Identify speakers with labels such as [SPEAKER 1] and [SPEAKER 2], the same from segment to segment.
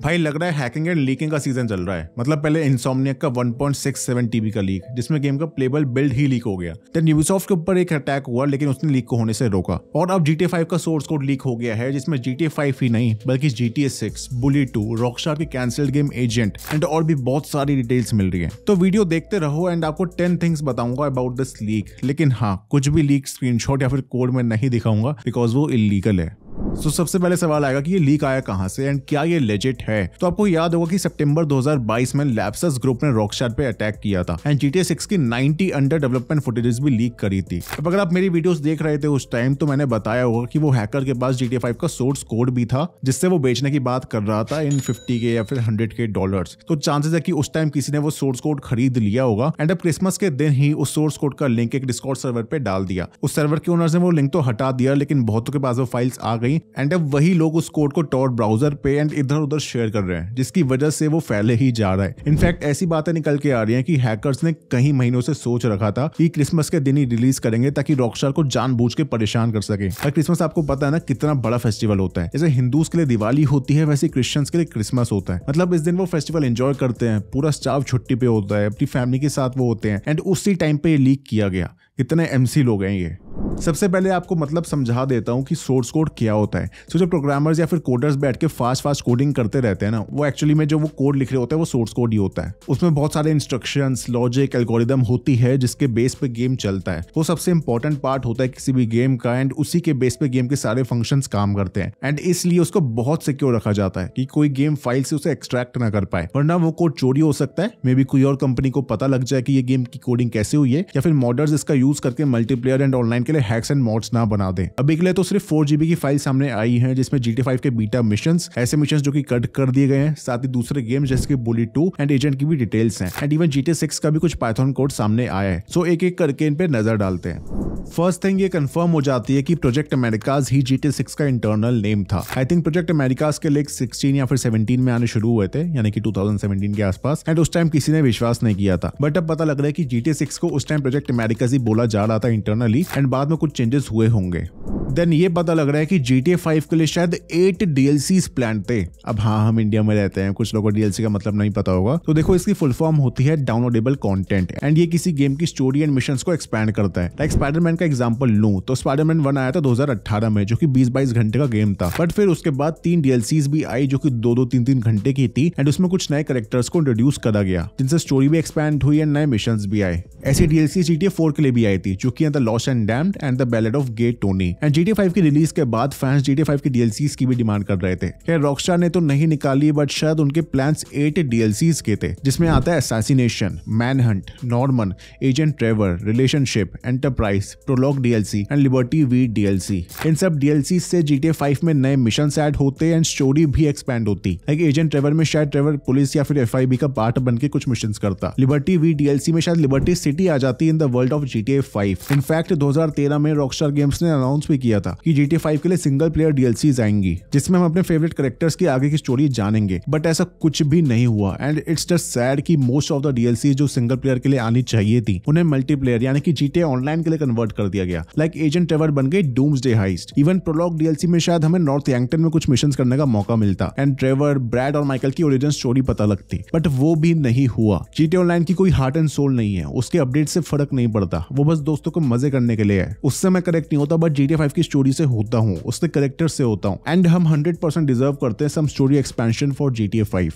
[SPEAKER 1] भाई लग रहा है हैकिंग एंड लीकिंग का सीजन चल रहा है मतलब पहले इंसोमनियक का 1.67 टीबी का लीक जिसमें गेम का प्लेबल बिल्ड ही लीक हो गया देन यूबिसॉफ्ट के ऊपर एक अटैक हुआ लेकिन उसने लीक को होने से रोका और अब GTA फाइव का सोर्स कोड लीक हो गया है जिसमें जीटी फाइव ही नहीं बल्कि GTA six Bully two Rockstar के कैंसल्ड गेम एजेंट एंड और भी बहुत सारी डिटेल्स मिल रही है तो वीडियो देखते रहो एंड आपको टेन थिंग्स बताऊंगा अबाउट दिस लीक लेकिन हाँ कुछ भी लीक स्क्रीनशॉट या फिर कोड में नहीं दिखाऊंगा बिकॉज वो इलीगल है तो so, सबसे पहले सवाल आएगा कि ये लीक आया कहां से एंड क्या ये लेजिट है तो आपको याद होगा कि सितंबर 2022 में लैप्सस ग्रुप ने रॉकस्टार पे अटैक किया था एंड GTA 6 की 90 अंडर डेवलपमेंट फुटेजेस भी लीक करी थी अब अगर आप मेरी वीडियोस देख रहे थे उस टाइम तो मैंने बताया होगा कि वो हैकर के पास GTA 5 का सोर्स कोड भी था जिससे वो बेचने की बात कर रहा था इन फिफ्टी के या फिर हंड्रेड के डॉलर तो चांसेस है की उस टाइम किसी ने वो सोर्स कोड खरीद लिया होगा एंड अब क्रिसमस के दिन ही उस सोर्स कोड का लिंक एक डिस्कॉर्ड सर्वर पे डाल दिया उस सर्वर के ओनर ने वो लिंक तो हटा दिया लेकिन बहुतों के पास वो फाइल्स आ गई एंड अब वही लोग उस कोड को टॉट ब्राउजर पे एंड इधर उधर शेयर कर रहे हैं जिसकी वजह से वो फैले ही जा रहा है इनफैक्ट ऐसी बातें निकल के आ रही है की हैकर ने कई महीनों से सोच रखा था की क्रिसमस के दिन ही रिलीज करेंगे ताकि रॉकस्टार को जान के परेशान कर सके और क्रिसमस आपको पता है ना कितना बड़ा फेस्टिवल होता है जैसे हिंदूज के लिए दिवाली होती है वैसे क्रिश्चियंस के लिए क्रिसमस होता है मतलब इस दिन वो फेस्टिवल एंजॉय करते हैं पूरा स्टाफ छुट्टी पे होता है अपनी फैमिली के साथ वो होते हैं एंड उसी टाइम पे ये लीक किया गया कितने एम लोग हैं ये सबसे पहले आपको मतलब समझा देता हूँ कि सोर्स कोड क्या होता है सो so, जो प्रोग्रामर्स या फिर कोडर्स बैठ के फास्ट फास्ट कोडिंग करते रहते हैं ना वो एक्चुअली में जो वो कोड लिख रहे होते हैं वो सोर्स कोड ही होता है उसमें बहुत सारे इंस्ट्रक्शंस लॉजिक एल्गोरिदम होती है जिसके बेस पे गेम चलता है वो सबसे इंपॉर्टेंट पार्ट होता है किसी भी गेम का एंड उसी के बेस पे गेम के सारे फंक्शन काम करते हैं एंड इसलिए उसको बहुत सिक्योर रखा जाता है कि कोई गेम फाइल से उसे एक्सट्रैक्ट ना कर पाए वरना वो कोड चोरी हो सकता है मे बी कोई और कंपनी को पता लग जाए कि ये गेम की कोडिंग कैसे हुई है या फिर मॉडर्स इसका यूज यूज करके मल्टीप्लेयर एंड ऑनलाइन के लिए हैक्स एंड मॉड्स ना बना दे अभी के लिए तो सिर्फ फोर की फाइल सामने आई है जिसमें जीटी के बीटा मिशन ऐसे मिशन जो की कट कर दिए गए हैं साथ ही दूसरे गेम जैसे की बुली टू एंड एजेंट की भी डिटेल्स है एंड इवन जीटी का भी कुछ पाइथन कोड सामने आया है सो एक एक करके इन पे नजर डालते हैं फर्स्ट थिंग ये कंफर्म हो जाती है कि प्रोजेक्ट अमेरिकाज ही जी सिक्स का इंटरनल नेम था आई थिंक प्रोजेक्ट अमेरिकाज के लेख सिक्सटीन या फिर सेवनटीन में आने शुरू हुए थे यानी कि 2017 के आसपास एंड उस टाइम किसी ने विश्वास नहीं किया था बट अब पता लग रहा है कि जी सिक्स को उस टाइम प्रोजेक्ट अमेरिकाज ही बोला जा रहा था इंटरनली एंड बाद में कुछ चेंजेस हुए होंगे देन ये पता लग रहा है कि जी टी फाइव के लिए शायद एट डीएलसी प्लान थे अब हाँ हम इंडिया में रहते हैं कुछ लोगों को डीएलसी का मतलब नहीं पता होगा तो देखो इसकी फुल फॉर्म होती है डाउनलोडेबल कॉन्टेंट एंड ये किसी गेम की स्टोरी एंड मिशन को एक्सपैंड करता है लाइक स्पाइडरमैन का एग्जाम्पल लू तो स्पाइडरमैन वन आया था 2018 में जो की बीस बाईस घंटे का गेम था बट फिर उसके बाद तीन डीएलसीज भी आई जो की दो दो तीन तीन घंटे की थी एंड उसमें कुछ नए करेक्टर्स को इंट्रोड्यूस करा गया जिनसे स्टोरी भी एक्सपैंड हुई एंड नए मिशन भी आए ऐसी डीएलसी जी टी के लिए भी आई थी जो की Lost and Damned and the Ballad of Gay Tony एंड GTA 5 की रिलीज के बाद फैंस GTA 5 की डीएलसीज की भी डिमांड कर रहे थे खैर रॉकस्टार ने तो नहीं निकाली बट शायद उनके प्लान एट डीएलसीज के थे जिसमें आता है assassination man hunt Norman agent Trevor relationship enterprise prologue DLC and Liberty V DLC इन सब डीएलसी से GTA 5 में नए मिशन एड होते एंड स्टोरी भी एक्सपैंड होती लाइक एजेंट ट्रेवर में शायद ट्रेवर पुलिस या फिर एफ का पार्ट बन के कुछ मिशन करता लिबर्टी वी डीएलसी में शायद लिबर्टी सिटी आ जाती in the world of GTA five in fact दो में रॉकस्टार गेम्स ने अनाउंस भी किया किया था कि जी टी फाइव के लिए सिंगल प्लेयर डीएलसी आएंगी जिसमें हम अपने फेवरेट करेक्टर्स की आगे की स्टोरी जानेंगे बट ऐसा कुछ भी नहीं हुआ एंड इट्स जस्ट सैड कि मोस्ट ऑफ द डीएलसी जो सिंगल प्लेयर के लिए आनी चाहिए थी उन्हें मल्टीप्लेयर यानी कि जीटे ऑनलाइन के लिए कन्वर्ट कर दिया गया लाइक एजेंट टेवर बन गई doomsday heist even prologue DLC में शायद हमें नॉर्थ यंगटन में कुछ मिशन करने का मौका मिलता एंड ट्रेवर ब्रैड और माइकल की ओरिजिन स्टोरी पता लगती बट वो भी नहीं हुआ जीटे ऑनलाइन की कोई हार्ट एंड सोल नहीं है उसके अपडेट से फर्क नहीं पड़ता वो बस दोस्तों को मजे करने के लिए है उससे मैं करेक्ट नहीं होता बट जीटे फाइव की स्टोरी से होता हूँ उसके करेक्टर से होता हूँ एंड हम हंड्रेड परसेंट डिजर्व करते हैं some story expansion for G T A five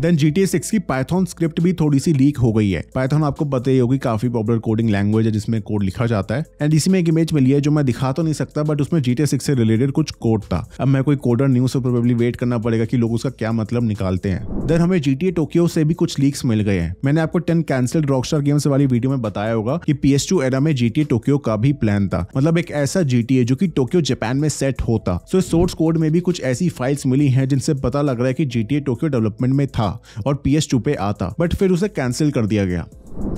[SPEAKER 1] then G T six की पाइथन स्क्रिप्ट भी थोड़ी सी लीक हो गई है पाइथन आपको पता ही होगी काफी पॉपुलर कोडिंग लैंग्वेज है जिसमें कोड लिखा जाता है एंड इसी में एक इमेज मिली है जो मैं दिखा तो नहीं सकता बट उसमें जी टी सिक्स से रिलेटेड कुछ कोड था अब मैं कोई कोडर न्यूज से प्रोबेबली वेट करना पड़ेगा कि लोग उसका क्या मतलब निकालते हैं देन हमें जी टी टोक्यो से भी कुछ लीक्स मिल गए हैं मैंने आपको टेन रॉक रॉकस्टार गेम्स वाली वीडियो में बताया होगा की पी एस टू एरा में जी टी टोक्यो का भी प्लान था मतलब एक ऐसा जी टी जो की टोक्यो जापान में सेट होता सो सोर्स कोड में भी कुछ ऐसी फाइल्स मिली है जिनसे पता लग रहा है की G T Tokyo development development में था और पी पे आता बट फिर उसे कैंसिल कर दिया गया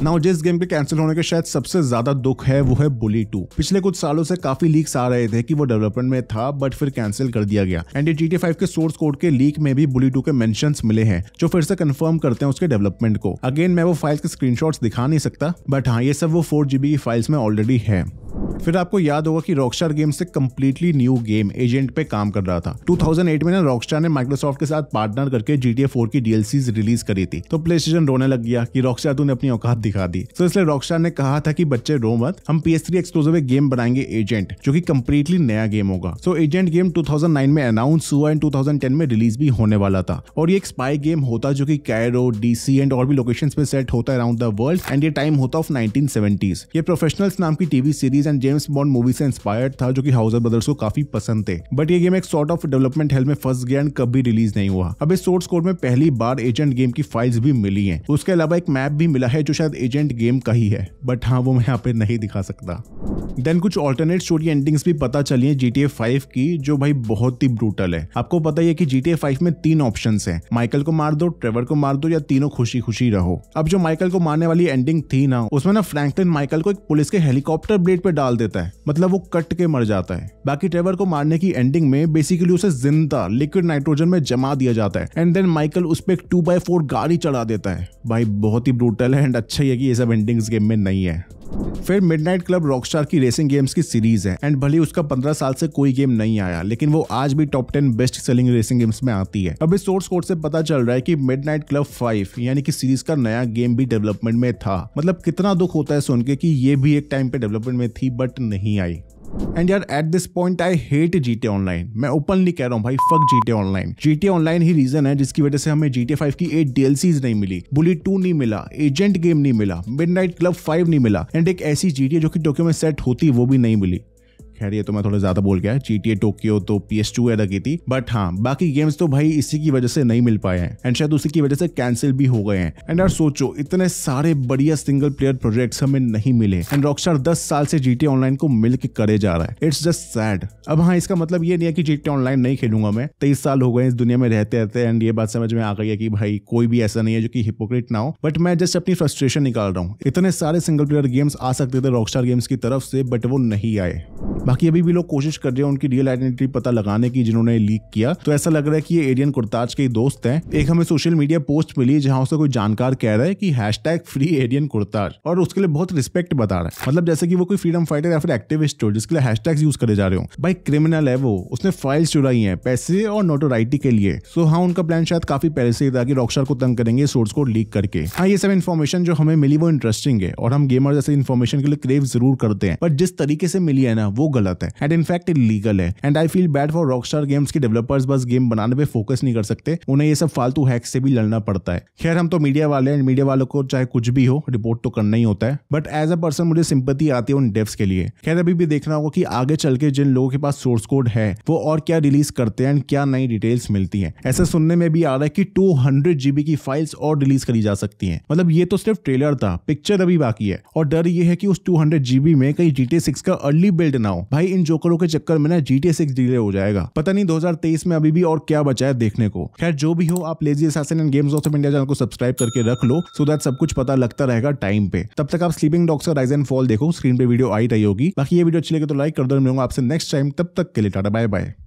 [SPEAKER 1] नाउ जिस गेम के कैंसिल होने के शायद सबसे ज्यादा दुख है वो है बुली टू पिछले कुछ सालों से काफी लीक्स आ रहे थे कि वो डेवलपमेंट में था बट फिर कैंसिल कर दिया गया एंड जी टी फाइव के सोर्स कोड के लीक में भी बुली टू के मेंशंस मिले हैं जो फिर से कंफर्म करते हैं उसके डेवलपमेंट को अगेन मैं वो फाइल के स्क्रीन दिखा नहीं सकता बट हाँ ये सब वो फोर की फाइल्स में ऑलरेडी है फिर आपको याद होगा कि रॉकस्टार गेम्स से कम्प्लीटली न्यू गेम एजेंट पे काम कर रहा था 2008 में ना रॉकस्टार ने माइक्रोसॉफ्ट के साथ पार्टनर करके जी 4 की डीएलसी रिलीज करी थी तो प्ले स्टेशन रोने लग गया कि रॉकस्टार तूने अपनी औकात दिखा दी तो इसलिए रॉकस्टार ने कहा था कि बच्चे रो मत हम पी एस एक्सक्लूसिव एक गेम बनाएंगे एजेंट जो की कम्प्लीटली नया गेम होगा सो एजेंट गेम 2009 में अनाउंस हुआ एंड 2010 में रिलीज भी होने वाला था और ये एक स्पाई गेम होता जो की कैरो डीसी एंड और भी लोकेशन पे सेट होता अराउंड द वर्ल्ड एंड ये टाइम होता ऑफ नाइनटीन ये प्रोफेशनल्स नाम की TV series and James Bond movie से इंस्पायर्ड था जो की ऑफ ब्रदर्स को काफी पसंद थे बट ये गेम एक सॉर्ट ऑफ डेवलपमेंट हेल में फर्स गया एंड कभी रिलीज नहीं हुआ अब इस सोर्स कोड में पहली बार एजेंट गेम की फाइल्स भी मिली है उसके अलावा एक मैप भी मिला है जो तो शायद एजेंट गेम का ही है बट हाँ वो मैं यहाँ पे नहीं दिखा सकता देन कुछ ऑल्टरनेट स्टोरी एंडिंग्स भी पता चली है जी टी की जो भाई बहुत ही ब्रूटल है आपको पता ही है कि जी टी में तीन ऑप्शन है माइकल को मार दो ट्रेवर को मार दो या तीनों खुशी खुशी रहो अब जो माइकल को मारने वाली एंडिंग थी ना उसमें ना फ्रैंकलिन माइकल को एक पुलिस के हेलीकॉप्टर ब्लेड पे डाल देता है मतलब वो कट के मर जाता है बाकी ट्रेवर को मारने की एंडिंग में बेसिकली उसे जिंदा लिक्विड नाइट्रोजन में जमा दिया जाता है एंड देन माइकल उस पर एक टू बाई फोर गाड़ी चढ़ा देता है भाई बहुत ही ब्रूटल है एंड अच्छा ही है कि ये सब एंडिंग्स गेम में नहीं है फिर मिडनाइट क्लब रॉकस्टार की रेसिंग गेम्स की सीरीज है एंड भले उसका 15 साल से कोई गेम नहीं आया लेकिन वो आज भी top 10 best selling racing games में आती है अब इस सोर्स कोड से पता चल रहा है कि मिडनाइट क्लब 5 यानी कि सीरीज का नया गेम भी डेवलपमेंट में था मतलब कितना दुख होता है सुन के कि ये भी एक टाइम पे डेवलपमेंट में थी बट नहीं आई एंड यार at this point I hate GTA online मैं ओपनली कह रहा हूँ भाई fuck GTA online GTA online ही रीजन है जिसकी वजह से हमें जीटे फाइव की एट डीएलसीज नहीं मिली बुलेट टू नहीं मिला एजेंट गेम नहीं मिला मिड क्लब फाइव नहीं मिला एंड एक ऐसी जीटी जो की टोक्यो में सेट होती वो भी नहीं मिली खैर ये तो मैं थोड़ा ज्यादा बोल गया जीटीए टोक्यो तो पी एस टू अलग ही थी बट हाँ बाकी गेम्स तो भाई इसी की वजह से नहीं मिल पाए हैं एंड शायद उसी की वजह से कैंसिल भी हो गए हैं एंड यार सोचो इतने सारे बढ़िया सिंगल प्लेयर प्रोजेक्ट हमें नहीं मिले एंड रॉकस्टार 10 साल से जीटी ऑनलाइन को मिल करे जा रहा है इट्स जस्ट सैड अब हाँ इसका मतलब ये नहीं है कि जीटी ऑनलाइन नहीं खेलूंगा मैं तेईस साल हो गए इस दुनिया में रहते रहते एंड ये बात समझ में आ गई है कि भाई कोई भी ऐसा नहीं है जो कि हिपोक्रेट ना हो बट मैं जस्ट अपनी फ्रस्ट्रेशन निकाल रहा हूँ इतने सारे सिंगल प्लेयर गेम्स आ सकते थे रॉकस्टार गेम्स की तरफ से बट वो नहीं आए बाकी अभी भी लोग कोशिश कर रहे हैं उनकी रियल आइडेंटिटी पता लगाने की जिन्होंने लीक किया तो ऐसा लग रहा है कि ये एरियन कुर्ताज के दोस्त हैं एक हमें सोशल मीडिया पोस्ट मिली जहां उसका कोई जानकार कह रहा है कि हैश फ्री एरियन कुर्ताज और उसके लिए बहुत रिस्पेक्ट बता रहा है मतलब जैसे कि वो कोई फ्रीडम फाइटर या फिर एक्टिविस्ट हो जिसके लिए हैश यूज करे जा रहे हो भाई क्रिमिनल है वो उसने फाइल्स चुराई है पैसे और नोटोराइटी के लिए सो हाँ उनका प्लान शायद काफी पहले से था कि रॉकस्टार को तंग करेंगे सोर्स को लीक करके हाँ ये सब इन्फॉर्मेशन जो हमें मिली वो इंटरेस्टिंग है और हम गेमर जैसे इन्फॉर्मेशन के लिए क्रेव जरूर करते हैं पर जिस तरीके से मिली है ना वो गलत गलत है एंड इनफैक्ट इलीगल है and I feel bad for Rockstar Games के डेवलपर्स बस गेम बनाने पे फोकस नहीं कर सकते उन्हें ये सब फालतू हैक से भी लड़ना पड़ता है खैर हम तो मीडिया वाले एंड मीडिया वालों को चाहे कुछ भी हो रिपोर्ट तो करना ही होता है बट एज अ पर्सन मुझे सिंपति आती है उन डेव्स के लिए खैर अभी भी देखना होगा कि आगे चल के जिन लोगों के पास सोर्स कोड है वो और क्या रिलीज करते हैं एंड क्या नई डिटेल्स मिलती है ऐसा सुनने में भी आ रहा है की टू हंड्रेड की फाइल्स और रिलीज करी जा सकती है मतलब ये तो सिर्फ ट्रेलर था पिक्चर अभी बाकी है और डर ये है कि उस टू हंड्रेड में कहीं जीटी सिक्स का अर्ली बिल्ड ना हो भाई इन जोकरों के चक्कर में ना जी टी सिक्स डिले हो जाएगा पता नहीं 2023 में अभी भी और क्या बचा है देखने को खैर जो भी हो आप lazy assassin and Games of India channel को सब्सक्राइब करके रख लो सो दैट सब कुछ पता लगता रहेगा टाइम पे तब तक आप स्लीपिंग डॉग्स का राइज एंड फॉल देखो स्क्रीन पे वीडियो आई रही होगी बाकी ये वीडियो अच्छी लगे तो लाइक कर दो मिलूंगा आपसे नेक्स्ट टाइम तब तक के लिए टाटा बाय बाय